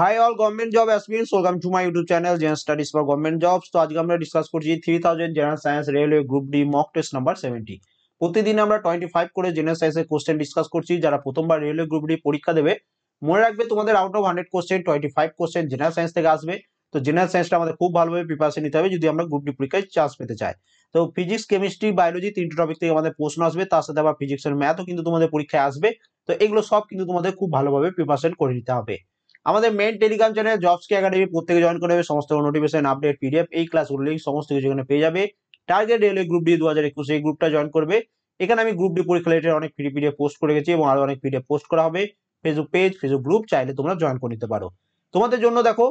high all government job aspirants welcome to my YouTube channel Gen studies for government jobs তো আজকে আমরা discuss করছি three thousand general science railway group D mock test number seventy প্রতিদিন আমরা twenty five করে general সায়েন্সের question discuss করছি যারা প্রথমবার রেলওয়ে গ্রুপ ডি পরীক্ষা দেবে মনে রাখবে তোমাদের out of hundred question twenty five question general science থেকে আসবে তো জেনারেল সায়েন্সটা আমাদের খুব ভালোভাবে প্রিপারেশন নিতে হবে যদি আমরা গ্রুপ ডি পরীক্ষায় চান্স পেতে চাই তো ফিজিক্স কেমিস্ট্রি বায়োলজি তিনটি টপিক থেকে আমাদের প্রশ্ন আসবে তার সাথে আবার ফিজিক্সের ম্যাথও কিন্তু তোমাদের পরীক্ষায় আসবে তো এগুলো সব কিন্তু তোমাদের খুব ভালোভাবে প্রিপারেশন করে নিতে হবে আমাদের মেন টেলিগ্রাম চ্যানেল জবস কে একাডেমি প্রত্যেকে জয়েন করে নেবে সমস্ত নোটিফিকেশন আপডেট পিডিএফ এই ক্লাসগুলো সমস্ত কিছু এখানে পেয়ে যাবে টার্গেট রেলওয়ে গ্রুপ ডি দু হাজার একুশ এই গ্রুপটা জয়েন করবে এখানে আমি গ্রুপ ডি পরীক্ষা রিলেটেড অনেক ফ্রি পিডিএফ পোস্ট করে গেছি এবং আরো অনেক পিডিএফ পোস্ট করা হবে ফেসবুক পেজ ফেসবুক গ্রুপ চাইলে তোমরা জয়েন করে নিতে পারো তোমাদের জন্য দেখো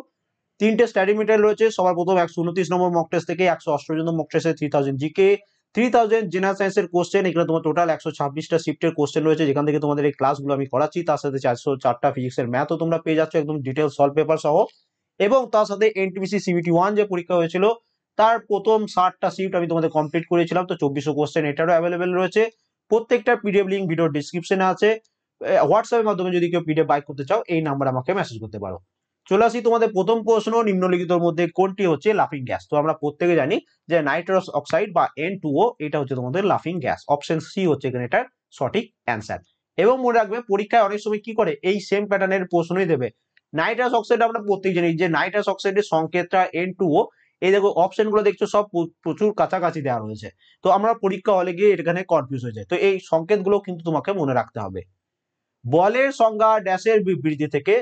তিনটে স্টাডি মেটেরিয়াল রয়েছে সবার প্রথম একশো উনত্রিশ নম্বর মক টেস্ট থেকে একশো অষ্ট পর্যন্ত মক টেস্টে three thousand GK three thousand general সায়েন্সের কোশ্চেন এখানে তোমার টোটাল একশো ছাব্বিশটা শিফটের কোশ্চেন রয়েছে যেখান থেকে তোমাদের এই ক্লাসগুলো আমি করাচ্ছি তার সাথে চারশো চারটা ফিজিক্সের ম্যাথও তোমরা পেয়ে যাচ্ছ একদম ডিটেল সলভ পেপার সহ এবং তার সাথে এনটিবিসি সিবিটি ওয়ান যে পরীক্ষা হয়েছিল তার প্রথম ষাটটা শিফট আমি তোমাদের কমপ্লিট করেছিলাম তো চব্বিশশো কোশ্চেন এটারও অ্যাভেলেবেল রয়েছে প্রত্যেকটা পিডিএফ লিঙ্ক ভিডিও ডিসক্রিপশনে আছে হোয়াটসঅ্যাপের মাধ্যমে যদি কেউ পিডিএফ বাই করতে চাও এই নাম্বারে আমাকে মেসেজ করতে পারো চলে আসি তোমাদের প্রথম প্রশ্ন নিম্নলিখিত মধ্যে কোনটি হচ্ছে লাফিং গ্যাস তো আমরা প্রত্যেকে জানি যে নাইট্রোস অক্সাইড বা এন এটা হচ্ছে তোমাদের লাফিং গ্যাস অপশন সি হচ্ছে এখানে এটার সঠিক অ্যান্সার এবং মনে রাখবে পরীক্ষায় অনেক সময় কি করে এই সেম প্যাটার্নের প্রশ্নই দেবে নাইট্রাস অক্সাইড আমরা প্রত্যেক জানি যে নাইট্রাস অক্সাইডের সংকেতটা এন এই দেখো অপশন গুলো দেখছো সব প্রচুর কাছাকাছি দেওয়া রয়েছে তো আমরা পরীক্ষা হলে গিয়ে এখানে কনফিউজ হয়ে যায় তো এই সংকেতগুলো কিন্তু তোমাকে মনে রাখতে হবে বলের সংজ্ঞা ড্যাশের বিবৃতি থেকে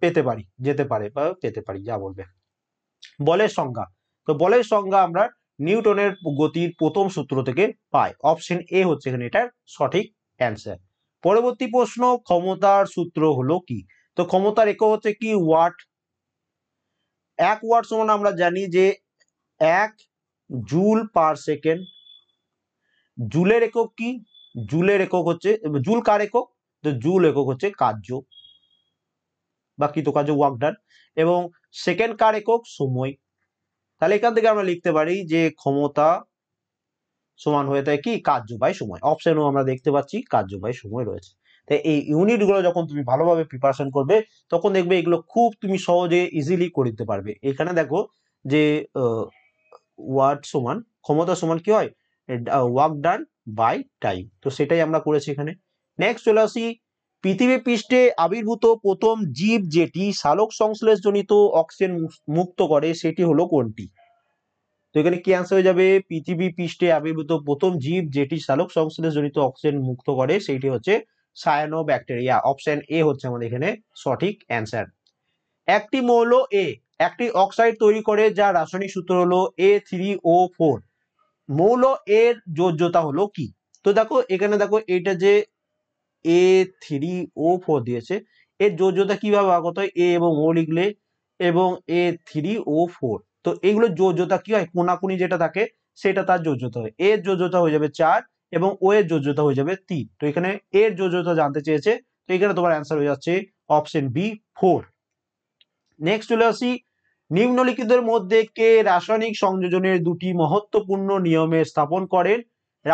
পেতে পারি যেতে পারে বা পেতে পারি যা বলবে বলের সংজ্ঞা তো বলের সংজ্ঞা আমরা নিউটনের গতির প্রথম সূত্র থেকে পাই অপশন এ হচ্ছে এখানে এটার সঠিক অ্যান্সার পরবর্তী প্রশ্ন ক্ষমতার সূত্র হলো কি তো ক্ষমতার এক হচ্ছে কি ওয়াট এক ওয়াট সমান আমরা জানি যে এক জুল পার সেকেন্ড জুলের একক কি জুলের একক হচ্ছে জুল কার একক তো জুল একক হচ্ছে কার্য বা কৃতকার্য ওয়ার্ক ডান এবং সেকেন্ড কার একক সময় তাহলে এখান থেকে আমরা লিখতে পারি যে ক্ষমতা সমান হয়ে থাকে কি কার্যবাহী সময় অপশনও আমরা দেখতে পাচ্ছি কার্যবাহী সময় রয়েছে তাই এই ইউনিটগুলো যখন তুমি ভালোভাবে প্রিপারেশন করবে তখন দেখবে এগুলো খুব তুমি সহজে ইজিলি করে দিতে পারবে এখানে দেখো যে ওয়ার্ড সমান ক্ষমতা সমান কি হয় ওয়ার্ক ডান বাই টাইম তো সেটাই আমরা করেছি এখানে নেক্সট চলে আসি পৃথিবী পৃষ্ঠে আবির্ভূত প্রথম জীব যেটি শালক সংশ্লেষজনিত অক্সিজেন মুক্ত করে সেটি হলো কোনটি তো এখানে কি আনসার হয়ে যাবে পৃথিবী পৃষ্ঠে আবির্ভূত প্রথম জীব যেটি সালোক সংশ্লেষজনিত অক্সিজেন মুক্ত করে সেটি হচ্ছে সায়ানো ব্যাকটেরিয়া অপশন এ হচ্ছে আমাদের এখানে সঠিক অ্যান্সার একটি মৌল এ একটি অক্সাইড তৈরি করে যা রাসায়নিক সূত্র হলো এ থ্রি ও ফোর মৌল এর যোজ্যতা হলো কি তো দেখো এখানে দেখো এটা যে এ থ্রি ও ফোর দিয়েছে এর যোজ্যতা কীভাবে আগত হয় এ এবং ও লিখলে এবং এ থ্রি ও ফোর তো এগুলোর যোজ্যতা কি হয় কোনাকুনি যেটা থাকে সেটা তার যোজ্যতা হয় এর যোজ্যতা হয়ে যাবে চার এবং ও এর যোজ্যতা হয়ে যাবে তিন তো এখানে এর যোজ্যতা জানতে চেয়েছে তো এখানে তোমার অ্যান্সার হয়ে যাচ্ছে অপশন বি ফোর নেক্সট চলে আসি নিম্নলিখিতদের মধ্যে কে রাসায়নিক সংযোজনের দুটি মহত্বপূর্ণ নিয়মে স্থাপন করেন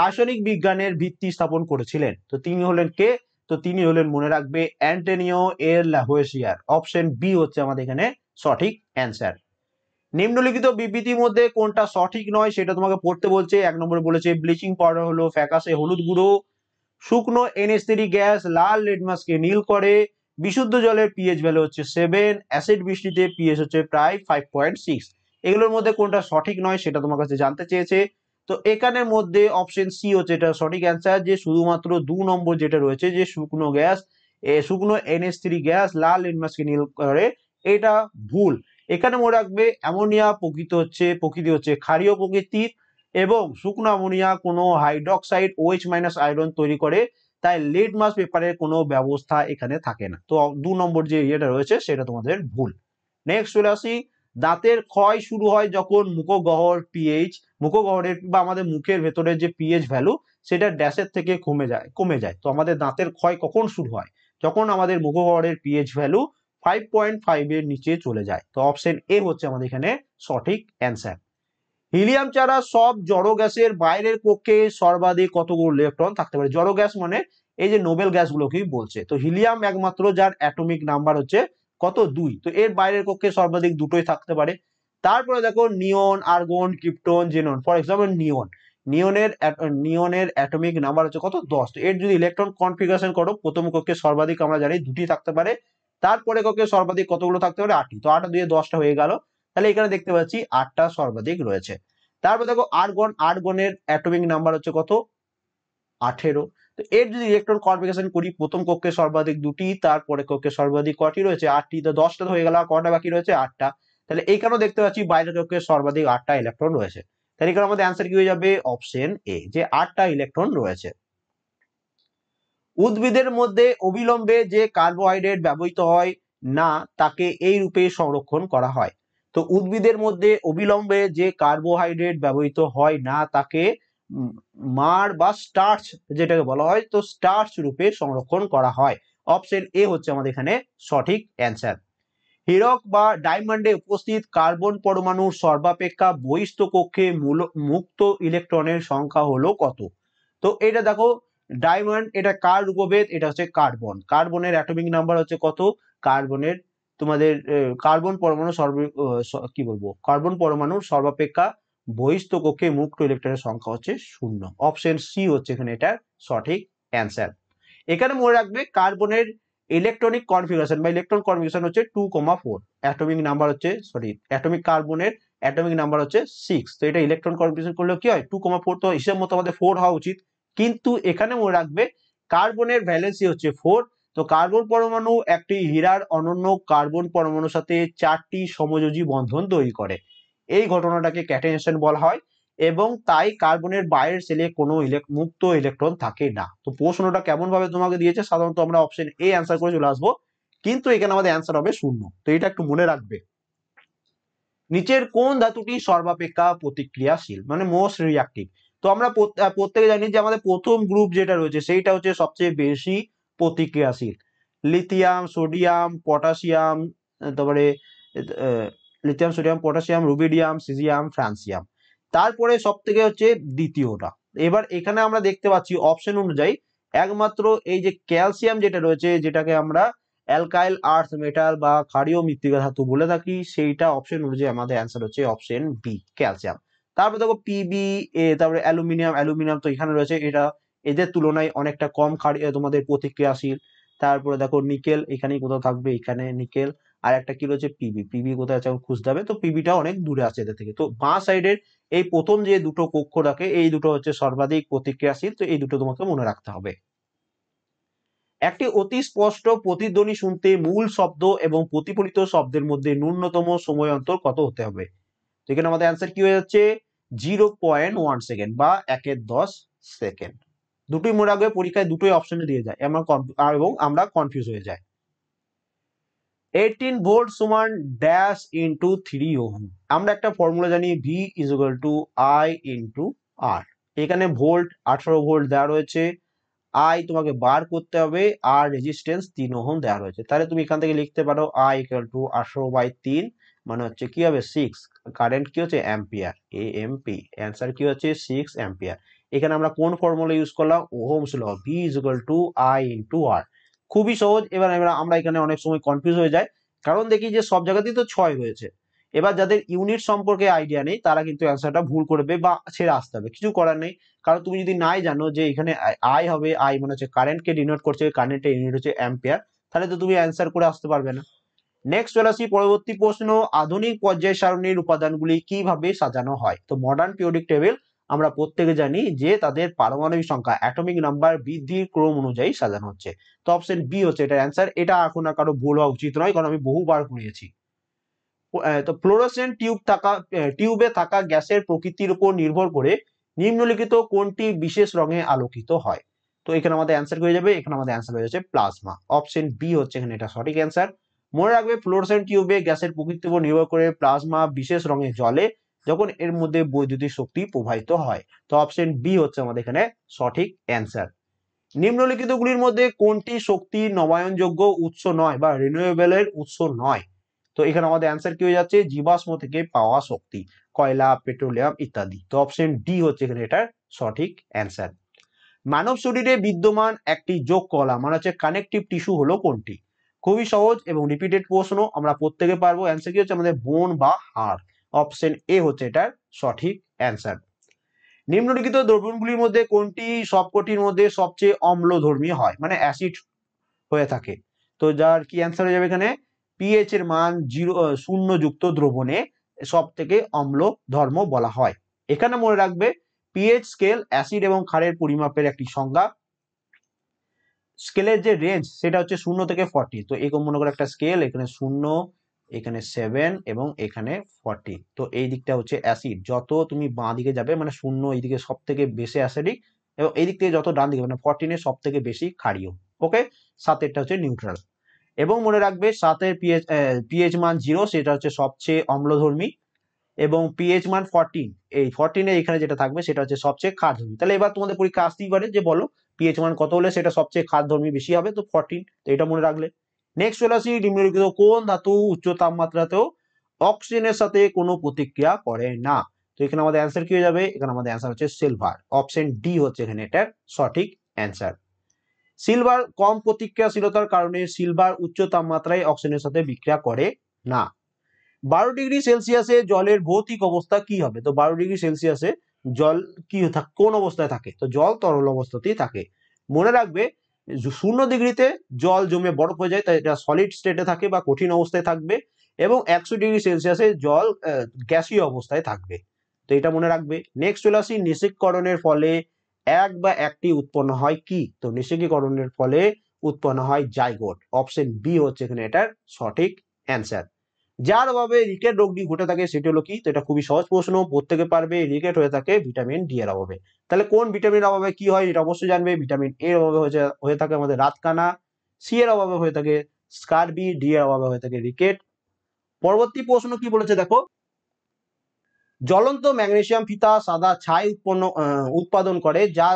রাসায়নিক বিজ্ঞানের ভিত্তি স্থাপন করেছিলেন তো তিনি হলেন কে তো তিনি হলেন মনে রাখবে অ্যান্টেনিও এর লাহোয়েসিয়ার অপশন বি হচ্ছে আমাদের এখানে সঠিক অ্যান্সার নিম্নলিখিত বিবৃতির মধ্যে কোনটা সঠিক নয় সেটা তোমাকে পড়তে বলছে এক নম্বরে বলেছে ব্লিচিং পাউডার হলো ফ্যাকাশে হলুদ গুঁড়ো শুকনো এনএসতেরি গ্যাস লাল লেডমাসকে নীল করে বিশুদ্ধ জলের পিএইচ ভ্যালু হচ্ছে সেভেন অ্যাসিড বৃষ্টিতে পিএইচ হচ্ছে প্রায় ফাইভ পয়েন্ট সিক্স এগুলোর মধ্যে কোনটা সঠিক নয় সেটা তোমার কাছে জানতে চেয়েছে তো এখানের মধ্যে অপশন সি হচ্ছে এটা সঠিক অ্যান্সার যে শুধুমাত্র দু নম্বর যেটা রয়েছে যে শুকনো গ্যাস শুকনো এনএস থ্রি গ্যাস লাল লিটমাসকে নীল করে এটা ভুল এখানে মনে রাখবে অ্যামোনিয়া প্রকৃত হচ্ছে প্রকৃতি হচ্ছে ক্ষারীয় প্রকৃতির এবং শুকনো অ্যামোনিয়া কোনো হাইড্রক্সাইড এইচ মাইনাস আয়রন তৈরি করে তাই মাস পেপারের কোনো ব্যবস্থা এখানে থাকে না তো দু নম্বর যে ইয়েটা রয়েছে সেটা তোমাদের ভুল নেক্সট চলে আসি দাঁতের ক্ষয় শুরু হয় যখন মুখগহ্বর পিএইচ মুখগহ্বরের বা আমাদের মুখের ভেতরের যে পিএইচ ভ্যালু সেটা ড্যাশের থেকে কমে যায় কমে যায় তো আমাদের দাঁতের ক্ষয় কখন শুরু হয় যখন আমাদের মুখগহ্বরের পিএইচ ভ্যালু ফাইভ পয়েন্ট ফাইভের নিচে চলে যায় তো অপশন এ হচ্ছে আমাদের এখানে সঠিক অ্যান্সার হিলিয়াম ছাড়া সব জড় গ্যাসের বাইরের কক্ষে সর্বাধিক কতগুলো ইলেকট্রন থাকতে পারে জড় গ্যাস মানে এই যে নোবেল গ্যাসগুলোকেই বলছে তো হিলিয়াম একমাত্র যার অ্যাটমিক নাম্বার হচ্ছে কত দুই তো এর বাইরের কক্ষে সর্বাধিক দুটোই থাকতে পারে তারপরে দেখো neon argon krypton xenon for example neon নিয়নের নিয়নের অ্যাটমিক নাম্বার হচ্ছে কত দশ এর যদি ইলেকট্রন কনফিগারেশন করো প্রথম কক্ষে সর্বাধিক আমরা জানি দুটি থাকতে পারে তারপরে কক্ষে সর্বাধিক কতগুলো থাকতে পারে আটটি তো আট দিয়ে দশটা হয়ে গেল তাহলে এখানে দেখতে পাচ্ছি আটটা সর্বাধিক রয়েছে তারপর দেখো আর্গন আর্গনের অ্যাটমিক নাম্বার হচ্ছে কত আঠেরো তো এর যদি ইলেকট্রন কনফিগারেশন করি প্রথম কক্ষে সর্বাধিক দুটি তারপরে কক্ষে সর্বাধিক কটি রয়েছে আটটি তো দশটা হয়ে গেল কটা বাকি রয়েছে আটটা তাহলে এই দেখতে পাচ্ছি বাইরের কক্ষে সর্বাধিক আটটা ইলেকট্রন রয়েছে তাহলে এখানে আমাদের অ্যান্সার কি হয়ে যাবে অপশন এ যে আটটা ইলেকট্রন রয়েছে উদ্ভিদের মধ্যে অবিলম্বে যে কার্বোহাইড্রেট ব্যবহৃত হয় না তাকে এই রূপে সংরক্ষণ করা হয় তো উদ্ভিদের মধ্যে অবিলম্বে যে কার্বোহাইড্রেট ব্যবহৃত হয় না তাকে মার বা স্টার্চ যেটাকে বলা হয় তো স্টার্চ রূপে সংরক্ষণ করা হয় অপশন এ হচ্ছে আমাদের এখানে সঠিক অ্যান্সার হীরক বা ডায়মন্ডে উপস্থিত কার্বন পরমাণুর সর্বাপেক্ষা বহিষ্ঠ কক্ষে মুক্ত ইলেকট্রনের সংখ্যা হলো কত তো এটা দেখো ডায়মন্ড এটা কার রূপভেদ এটা হচ্ছে কার্বন কার্বনের অ্যাটমিক নাম্বার হচ্ছে কত কার্বনের তোমাদের কার্বন পরমাণু সর্ব কি বলবো কার্বন পরমাণুর সর্বাপেক্ষা বহিষ্ঠ কক্ষে মুক্ত ইলেকট্রনের সংখ্যা হচ্ছে শূন্য অপশন সি হচ্ছে এখানে এটার সঠিক অ্যান্সার এখানে মনে রাখবে কার্বনের ইলেকট্রনিক কনফিগারেশন বা ইলেকট্রন কনফিগারেশন হচ্ছে two comma four atomic number হচ্ছে সরি অ্যাটমিক কার্বনের অ্যাটমিক নাম্বার হচ্ছে সিক্স তো এটা ইলেকট্রন কনফিগারেশন করলে কি হয় টু কমা ফোর তো হিসেব মতো আমাদের ফোর হওয়া উচিত কিন্তু এখানে মনে রাখবে কার্বনের ভ্যালেন্সি হচ্ছে ফোর তো কার্বন পরমাণু একটি হীরার অনন্য কার্বন পরমাণুর সাথে চারটি সমযোজী বন্ধন তৈরি করে এই ঘটনাটাকে ক্যাটেনেশন বলা হয় এবং তাই কার্বনের বাইরের সেলে কোনো মুক্ত ইলেকট্রন থাকে না তো প্রশ্নটা কেমনভাবে তোমাকে দিয়েছে সাধারণত আমরা অপশন এ অ্যান্সার করে চলে আসবো কিন্তু এখানে আমাদের অ্যান্সার হবে শূন্য তো এটা একটু মনে রাখবে নিচের কোন ধাতুটি সর্বাপেক্ষা প্রতিক্রিয়াশীল মানে মোস্ট রিয়াক্টিভ তো আমরা প্রত্যেকে জানি যে আমাদের প্রথম গ্রুপ যেটা রয়েছে সেইটা হচ্ছে সবচেয়ে বেশি প্রতিক্রিয়াশীল লিথিয়াম সোডিয়াম পটাশিয়াম তারপরে lithium sodium potassium rubidium caesium francium তারপরে সব থেকে হচ্ছে দ্বিতীয়টা এবার এখানে আমরা দেখতে পাচ্ছি অপশন অনুযায়ী একমাত্র এই যে ক্যালসিয়াম যেটা রয়েছে যেটাকে আমরা অ্যালকাইল আর্থ মেটাল বা ক্ষারীয় মৃত্তিকা ধাতু বলে থাকি সেইটা অপশন অনুযায়ী আমাদের অ্যান্সার হচ্ছে অপশন বি ক্যালসিয়াম তারপরে দেখো পিবি এ তারপরে অ্যালুমিনিয়াম অ্যালুমিনিয়াম তো এখানে রয়েছে এটা এদের তুলনায় অনেকটা কম খাড়ি তোমাদের প্রতিক্রিয়াশীল তারপরে দেখো নিকেল এখানেই কোথাও থাকবে এখানে নিকেল আর একটা কি রয়েছে পিবি পিবি কোথায় আছে এখন খুঁজতে হবে তো পিবিটা অনেক দূরে আছে এদের থেকে তো বাঁ সাইডের এই প্রথম যে দুটো কক্ষ রাখে এই দুটো হচ্ছে সর্বাধিক প্রতিক্রিয়াশীল তো এই দুটো তোমাকে মনে রাখতে হবে একটি অতি স্পষ্ট প্রতিধ্বনি শুনতে মূল শব্দ এবং প্রতিফলিত শব্দের মধ্যে ন্যূনতম সময় অন্তর কত হতে হবে তো এখানে আমাদের অ্যান্সার কি হয়ে যাচ্ছে জিরো পয়েন্ট ওয়ান সেকেন্ড বা একের দশ সেকেন্ড দুটোই মনে রাখবে পরীক্ষায় দুটোই অপশনে দিয়ে যায় এবং আমরা কনফিউজ হয়ে যায় এইটিন ভোল্ট সমান ড্যাশ ইনটু থ্রি ওহম আমরা একটা ফর্মুলা জানি V is equal to I into R এখানে ভোল্ট আঠারো ভোল্ট দেওয়া রয়েছে আই তোমাকে বার করতে হবে আর রেজিস্ট্যান্স তিন ওহম দেওয়া রয়েছে তাহলে তুমি এখান থেকে লিখতে পারো আই ইকাল টু আঠারো বাই তিন মানে হচ্ছে কি হবে সিক্স কারেন্ট কি হচ্ছে অ্যাম্পিয়ার এ এমপি অ্যান্সার কি হচ্ছে সিক্স অ্যাম্পিয়ার এখানে আমরা কোন ফর্মুলা ইউজ করলাম Ohm's law V is equal to I into R খুবই সহজ এবার এবার আমরা এখানে অনেক সময় কনফিউজ হয়ে যায় কারণ দেখি যে সব জায়গাতেই তো ছয় রয়েছে এবার যাদের ইউনিট সম্পর্কে আইডিয়া নেই তারা কিন্তু অ্যান্সারটা ভুল করবে বা ছেড়ে আসতে হবে কিছু করার নেই কারণ তুমি যদি নাই জানো যে এখানে আই হবে আই মানে হচ্ছে কারেন্টকে ডিনোট করছে কারেন্টের ইউনিট হচ্ছে অ্যাম্পিয়ার তাহলে তো তুমি অ্যান্সার করে আসতে পারবে না নেক্সট চলে আসি পরবর্তী প্রশ্ন আধুনিক পর্যায় সারণীর উপাদানগুলি কিভাবে সাজানো হয় তো মডার্ন পিরিয়ডিক টেবিল আমরা প্রত্যেকে জানি যে তাদের পারমাণবিক সংখ্যা অ্যাটমিক নাম্বার বৃদ্ধির ক্রম অনুযায়ী সাজানো হচ্ছে তো অপশন বি হচ্ছে এটার অ্যান্সার এটা এখন আর কারো ভুল হওয়া উচিত নয় কারণ আমি বহুবার করিয়েছি তো ফ্লোরোসেন টিউব থাকা টিউবে থাকা গ্যাসের প্রকৃতির উপর নির্ভর করে নিম্নলিখিত কোনটি বিশেষ রঙে আলোকিত হয় তো এখানে আমাদের অ্যান্সার হয়ে যাবে এখানে আমাদের অ্যান্সার হয়ে যাচ্ছে প্লাজমা অপশন বি হচ্ছে এখানে এটা সঠিক অ্যান্সার মনে রাখবে ফ্লোরোসেন টিউবে গ্যাসের প্রকৃতির উপর নির্ভর করে প্লাজমা বিশেষ রঙে জ্বলে যখন এর মধ্যে বৈদ্যুতিক শক্তি প্রবাহিত হয় তো অপশন বি হচ্ছে আমাদের এখানে সঠিক অ্যান্সার নিম্নলিখিতগুলির মধ্যে কোনটি শক্তি নবায়নযোগ্য উৎস নয় বা রিনিউয়েবলের উৎস নয় তো এখানে আমাদের অ্যান্সার কি হয়ে যাচ্ছে জীবাশ্ম থেকে পাওয়া শক্তি কয়লা পেট্রোলিয়াম ইত্যাদি তো অপশন ডি হচ্ছে এখানে এটার সঠিক অ্যান্সার মানব শরীরে বিদ্যমান একটি যোগ কলা মানে হচ্ছে কানেকটিভ টিস্যু হলো কোনটি খুবই সহজ এবং রিপিটেড প্রশ্ন আমরা প্রত্যেকে পারবো অ্যান্সার কি হচ্ছে আমাদের বোন বা হাড় অপশন এ হচ্ছে এটার সঠিক অ্যান্সার নিম্নলিখিত দ্রবণগুলির মধ্যে কোনটি সবকটির মধ্যে সবচেয়ে ধর্মী হয় মানে অ্যাসিড হয়ে থাকে তো যার কি অ্যান্সার হয়ে যাবে এখানে পিএইচ এর মান জিরো শূন্য যুক্ত দ্রবণে সব থেকে অম্ল ধর্ম বলা হয় এখানে মনে রাখবে পিএইচ স্কেল অ্যাসিড এবং ক্ষারের পরিমাপের একটি সংজ্ঞা স্কেলের যে রেঞ্জ সেটা হচ্ছে শূন্য থেকে ফর্টি তো এরকম মনে করে একটা স্কেল এখানে শূন্য এখানে সেভেন এবং এখানে ফর্টি তো এই দিকটা হচ্ছে অ্যাসিড যত তুমি বাঁ দিকে যাবে মানে শূন্য এইদিকে সব থেকে বেশি অ্যাসিডিক এবং এই দিক থেকে যত ডান দিকে মানে ফর্টিনে সব থেকে বেশি খাড়িও ওকে সাতেরটা হচ্ছে নিউট্রাল এবং মনে রাখবে সাতের পিএইচ পিএইচ মান জিরো সেটা হচ্ছে সবচেয়ে অম্লধর্মী এবং পিএইচ মান ফর্টিন এই ফর্টিনে এখানে যেটা থাকবে সেটা হচ্ছে সবচেয়ে খাদধর্মী তাহলে এবার তোমাদের পরীক্ষা আসতেই পারে যে বলো পিএইচ মান কত হলে সেটা সবচেয়ে খাদধর্মী বেশি হবে তো ফর্টিন তো এটা মনে রাখলে নেক্সট চলে আসি নিম্নলিখিত কোন ধাতু উচ্চ তাপমাত্রাতেও অক্সিজেনের সাথে কোনো প্রতিক্রিয়া করে না তো এখানে আমাদের অ্যান্সার কি হয়ে যাবে এখানে আমাদের অ্যান্সার হচ্ছে সিলভার অপশন ডি হচ্ছে এখানে এটার সঠিক অ্যান্সার সিলভার কম প্রতিক্রিয়াশীলতার কারণে সিলভার উচ্চ তাপমাত্রায় অক্সিজেনের সাথে বিক্রিয়া করে না বারো ডিগ্রি সেলসিয়াসে জলের ভৌতিক অবস্থা কি হবে তো বারো ডিগ্রি সেলসিয়াসে জল কি কোন অবস্থায় থাকে তো জল তরল অবস্থাতেই থাকে মনে রাখবে শূন্য ডিগ্রিতে জল জমে বরফ হয়ে যায় তাই এটা সলিড স্টেটে থাকে বা কঠিন অবস্থায় থাকবে এবং একশো ডিগ্রি সেলসিয়াসে জল গ্যাসীয় অবস্থায় থাকবে তো এটা মনে রাখবে নেক্সট চলে আসি নিষেককরণের ফলে এক বা একটি উৎপন্ন হয় কি তো নিষেকীকরণের ফলে উৎপন্ন হয় জাইগোট অপশন বি হচ্ছে এখানে এটার সঠিক অ্যান্সার যার অভাবে রিকেট রোগটি ঘটে থাকে সেটি হলো কি তো এটা খুবই সহজ প্রশ্ন প্রত্যেকে পারবে রিকেট হয়ে থাকে ভিটামিন ডি এর অভাবে তাহলে কোন ভিটামিন অভাবে কি হয় এটা অবশ্যই জানবে ভিটামিন এর অভাবে হয়ে থাকে আমাদের রাতকানা সি এর অভাবে হয়ে থাকে স্কারবি ডি এর অভাবে হয়ে থাকে রিকেট পরবর্তী প্রশ্ন কি বলেছে দেখো জ্বলন্ত ম্যাগনেসিয়াম ফিতা সাদা ছাই উৎপন্ন উৎপাদন করে যা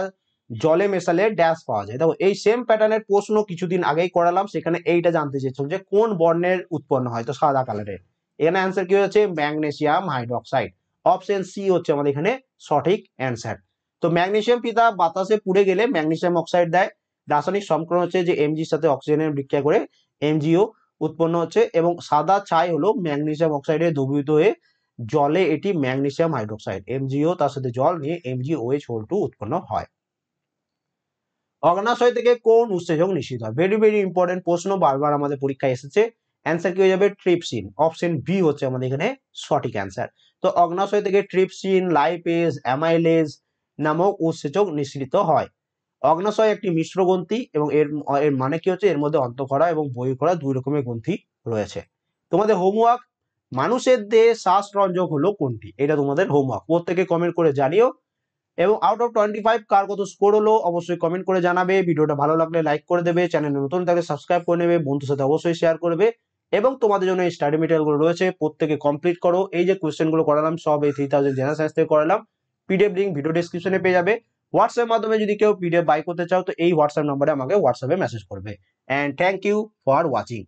জলে মেশালে ড্যাশ পাওয়া যায় দেখো এই সেম প্যাটার্নের প্রশ্ন কিছুদিন আগেই করালাম সেখানে এইটা জানতে চেয়েছিল যে কোন বর্ণের উৎপন্ন হয় তো সাদা কালারের এখানে অ্যান্সার কি হচ্ছে ম্যাগনেশিয়াম হাইড্রক্সাইড অপশন সি হচ্ছে আমাদের এখানে সঠিক অ্যান্সার তো ম্যাগনেশিয়াম পিতা বাতাসে পুড়ে গেলে ম্যাগনেশিয়াম অক্সাইড দেয় রাসায়নিক সংক্রমণ হচ্ছে যে এমজির সাথে অক্সিজেনের বিক্রিয়া করে এমজিও উৎপন্ন হচ্ছে এবং সাদা ছাই হলো ম্যাগনেশিয়াম অক্সাইডে দ্রবীভূত হয়ে জলে এটি ম্যাগনেশিয়াম হাইড্রোক্সাইড এমজিও তার সাথে জল নিয়ে এমজিওএইচ হোল টু উৎপন্ন হয় অগ্নাশয় থেকে কোন উৎসেচক নিশ্চিত হয় ভেরি ভেরি ইম্পর্টেন্ট প্রশ্ন বারবার আমাদের পরীক্ষায় এসেছে অ্যান্সার কি হয়ে যাবে ট্রিপসিন অপশন বি হচ্ছে আমাদের এখানে সঠিক অ্যান্সার তো অগ্নাশয় থেকে ট্রিপসিন লাইপেজ অ্যামাইলেজ নামক উৎসেচক নিঃসৃত হয় অগ্নাশয় একটি মিশ্র গ্রন্থি এবং এর এর মানে কি হচ্ছে এর মধ্যে অন্তঃকরা এবং করা দুই রকমের গ্রন্থি রয়েছে তোমাদের হোমওয়ার্ক মানুষের দেহে শ্বাসরঞ্জক হলো কোনটি এটা তোমাদের হোমওয়ার্ক প্রত্যেকে কমেন্ট করে জানিও এবং আউট অফ টোয়েন্টি ফাইভ কার কত স্কোর হলো অবশ্যই কমেন্ট করে জানাবে ভিডিওটা ভালো লাগলে লাইক করে দেবে চ্যানেলে নতুন থাকলে সাবস্ক্রাইব করে নেবে বন্ধুর সাথে অবশ্যই শেয়ার করবে এবং তোমাদের জন্য এই স্টাডি মেটেরিয়ালগুলো রয়েছে প্রত্যেকে কমপ্লিট করো এই যে কোয়েশ্চেনগুলো করালাম সব এই থ্রি থাউজেন্ড জেনার সায়েন্স থেকে করালাম পিডিএফ লিঙ্ক ভিডিও ডিসক্রিপশনে পেয়ে যাবে হোয়াটসঅ্যাপ মাধ্যমে যদি কেউ পিডিএফ বাই করতে চাও তো এই হোয়াটসঅ্যাপ নম্বরে আমাকে হোয়াটসঅ্যাপে মেসেজ করবে and thank you for watching